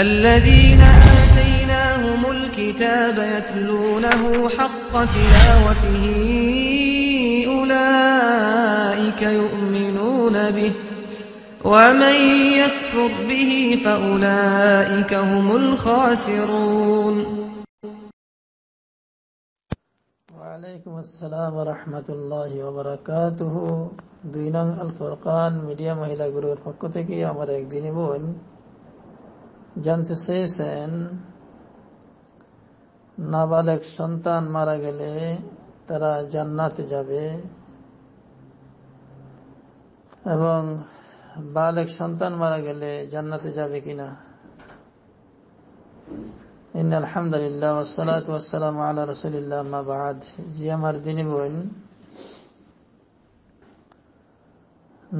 الذين آتيناهم الكتاب يتلونه حق تلاوته أولئك يؤمنون به ومن يكفر به فأولئك هم الخاسرون وعليكم السلام ورحمة الله وبركاته دينان الفرقان আল مهلا قرور মহিলা يا পক্ষ ديني بون জানতে চেয়েছেন নাবালেক সন্তান মারা গেলে তারা জান্নাতে যাবে এবং বালেক সন্তান মারা গেলে জান্নাতে যাবে কিনা ইন আলহামদুলিল্লাহ ওসালাত ওয়াসালাম আল্লাহ রসুলিল্লাহ মাবাদ জি আমার দিনী বোন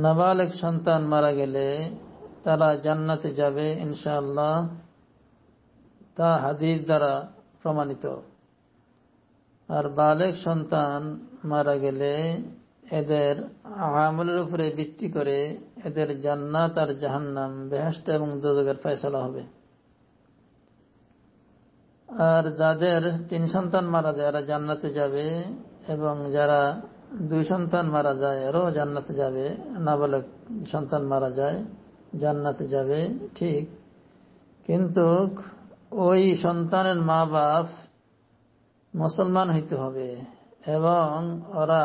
নাবালেক সন্তান মারা গেলে তারা জান্নাতে যাবে ইনশাআল্লাহ তা হাদিস দ্বারা প্রমাণিত আর বালেক সন্তান মারা গেলে এদের আমলের উপরে ভিত্তি করে এদের জান্নাত আর জাহান্নাম বেহাস্ত এবং দুদকের ফয়সলা হবে আর যাদের তিন সন্তান মারা যায় এরা জান্নাতে যাবে এবং যারা দুই সন্তান মারা যায় এরাও জান্নাতে যাবে নাবালক সন্তান মারা যায় জান্নাতে যাবে ঠিক কিন্তু ওই সন্তানের মা বাপ মুসলমান হইতে হবে এবং ওরা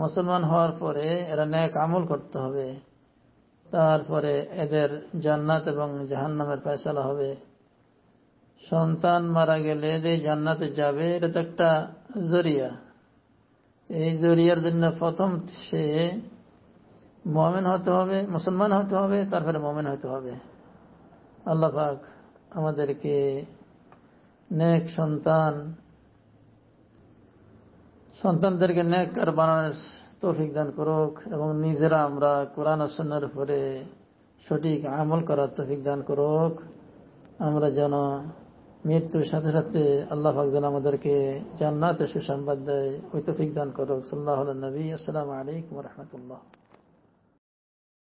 মুসলমান হওয়ার পরে এরা ন্যাক আমল করতে হবে তারপরে এদের জান্নাত এবং জাহান্নামের ফেসলা হবে সন্তান মারা গেলে যে জান্নাতে যাবে এটা তো একটা জরিয়া এই জরিয়ার জন্য প্রথম সে মোমেন হতে হবে মুসলমান হতে হবে তারপরে মোমেন হতে হবে আল্লাহ পাক আমাদেরকে নেক সন্তান সন্তানদেরকে নেক আর বানানোর তৌফিক দান করুক এবং নিজেরা আমরা কোরআন সন্ন্যার উপরে সঠিক আমল করার তৌফিক দান করুক আমরা যেন মৃত্যুর সাথে সাথে আল্লাহ পাক যেন আমাদেরকে জান্নাতে সুসংবাদ দেয় ওই তৌফিক দান করুক সাল্লাহ নবী আসসালামু আলাইকুম রহমতুল্লাহ